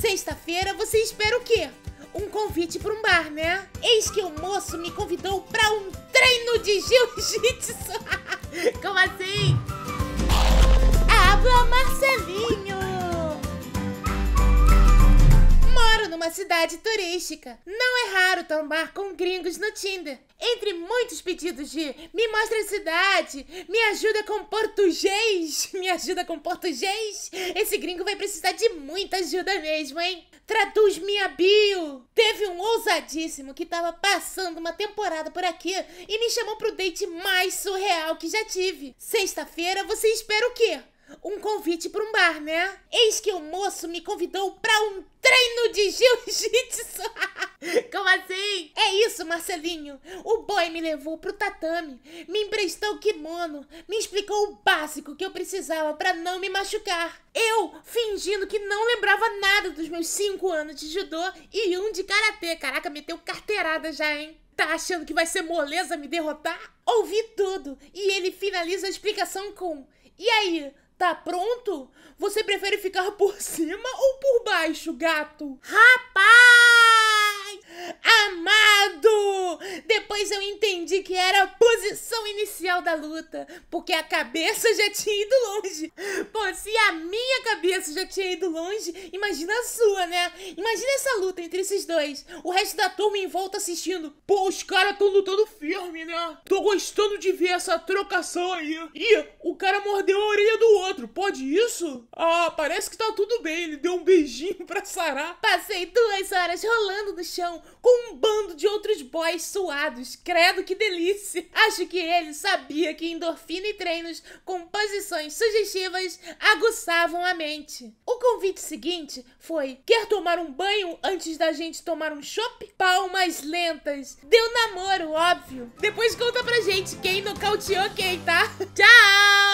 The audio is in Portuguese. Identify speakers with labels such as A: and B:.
A: Sexta-feira você espera o quê? Um convite para um bar, né? Eis que o moço me convidou para um treino de jiu-jitsu. uma cidade turística. Não é raro tombar com gringos no Tinder. Entre muitos pedidos de me mostra a cidade, me ajuda com português, me ajuda com português. Esse gringo vai precisar de muita ajuda mesmo, hein? Traduz minha bio. Teve um ousadíssimo que tava passando uma temporada por aqui e me chamou pro date mais surreal que já tive. Sexta-feira você espera o quê? um convite para um bar, né? Eis que o moço me convidou para um treino de jiu-jitsu. Como assim? É isso, Marcelinho. O boy me levou pro tatame, me emprestou o kimono, me explicou o básico que eu precisava para não me machucar. Eu, fingindo que não lembrava nada dos meus cinco anos de judô e um de karatê. Caraca, meteu carteirada já, hein? Tá achando que vai ser moleza me derrotar? Ouvi tudo e ele finaliza a explicação com: E aí, Tá pronto? Você prefere ficar por cima ou por baixo, gato? Rápido! Depois eu entendi que era a posição inicial da luta, porque a cabeça já tinha ido longe. Pô, se a minha cabeça já tinha ido longe, imagina a
B: sua, né? Imagina essa luta entre esses dois. O resto da turma em volta assistindo. Pô, os caras tão lutando firme, né? Tô gostando de ver essa trocação aí. Ih, o cara mordeu a orelha do outro. Pode isso? Ah, parece que tá tudo bem. Ele deu um beijinho pra sarar. Passei duas horas rolando no chão com um bando de outros boys
A: suados Credo, que delícia! Acho que ele sabia que endorfina e treinos com posições sugestivas aguçavam a mente. O convite seguinte foi: quer tomar um banho antes da gente tomar um chopp? Palmas lentas. Deu namoro, óbvio. Depois conta pra gente quem nocauteou quem, tá? Tchau!